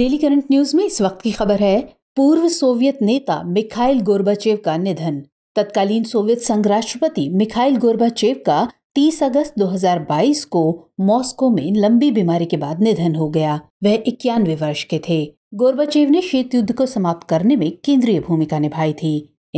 daily current news में इस वक्त की खबर है पूर्व सोवियत नेता मिखाइल गोरबाचेव का निधन तत्कालीन सोवियत संघ राष्ट्रपति मिखाइल गोरबाचेव का 30 अगस्त 2022 को मॉस्को में लंबी बीमारी के बाद निधन हो गया वह इक्यानवे वर्ष के थे गोरबाचेव ने शीत युद्ध को समाप्त करने में केंद्रीय भूमिका निभाई थी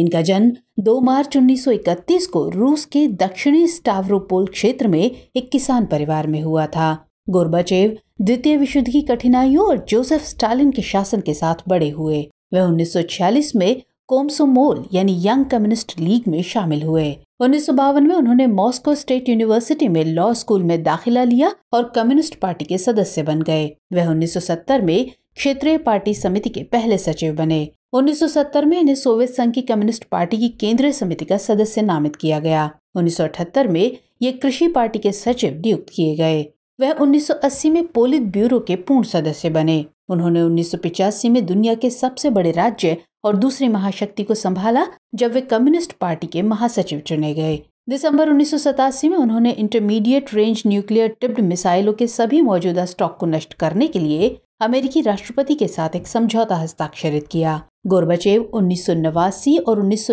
इनका जन्म 2 मार्च 1931 को रूस के दक्षिणी स्टावरोपोल क्षेत्र में एक किसान परिवार में हुआ था गोरबाचेव द्वितीय विश्व की कठिनाइयों और जोसेफ स्टालिन के शासन के साथ बड़े हुए वह 1946 में कोमसोमोल यानी यंग कम्युनिस्ट लीग में शामिल हुए उन्नीस में उन्होंने मॉस्को स्टेट यूनिवर्सिटी में लॉ स्कूल में दाखिला लिया और कम्युनिस्ट पार्टी के सदस्य बन गए वह 1970 में क्षेत्रीय पार्टी समिति के पहले सचिव बने 1970 में इन्हें सोवियत संघ की कम्युनिस्ट पार्टी की केंद्रीय समिति का सदस्य नामित किया गया 1978 में ये कृषि पार्टी के सचिव नियुक्त किए गए वह 1980 में पोलित ब्यूरो के पूर्ण सदस्य बने उन्होंने उन्नीस में दुनिया के सबसे बड़े राज्य और दूसरी महाशक्ति को संभाला जब वे कम्युनिस्ट पार्टी के महासचिव चुने गए दिसंबर उन्नीस में उन्होंने इंटरमीडिएट रेंज न्यूक्लियर टिप्ड मिसाइलों के सभी मौजूदा स्टॉक को नष्ट करने के लिए अमेरिकी राष्ट्रपति के साथ एक समझौता हस्ताक्षरित किया गोरबचेव उन्नीस और उन्नीस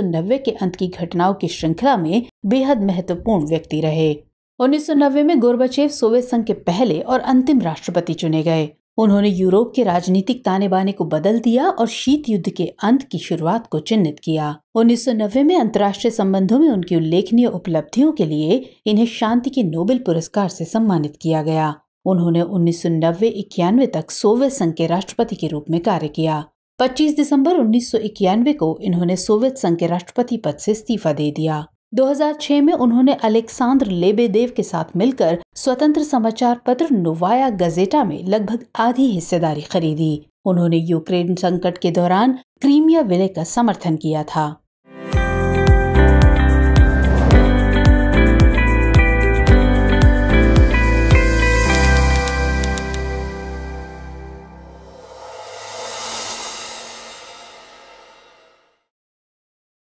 के अंत की घटनाओं की श्रृंखला में बेहद महत्वपूर्ण व्यक्ति रहे उन्नीस में गोरबचेव सोवियत संघ के पहले और अंतिम राष्ट्रपति चुने गए उन्होंने यूरोप के राजनीतिक ताने बाने को बदल दिया और शीत युद्ध के अंत की शुरुआत को चिन्हित किया उन्नीस में अंतर्राष्ट्रीय संबंधों में उनकी उल्लेखनीय उपलब्धियों के लिए इन्हें शांति के नोबेल पुरस्कार से सम्मानित किया गया उन्होंने उन्नीस सौ तक सोवियत संघ के राष्ट्रपति के रूप में कार्य किया 25 दिसंबर उन्नीस को इन्होंने सोवियत संघ के राष्ट्रपति पद से इस्तीफा दे दिया 2006 में उन्होंने अलेक्सांद्र लेबेदेव के साथ मिलकर स्वतंत्र समाचार पत्र नोवाया गजेटा में लगभग आधी हिस्सेदारी खरीदी उन्होंने यूक्रेन संकट के दौरान क्रीमिया विलय का समर्थन किया था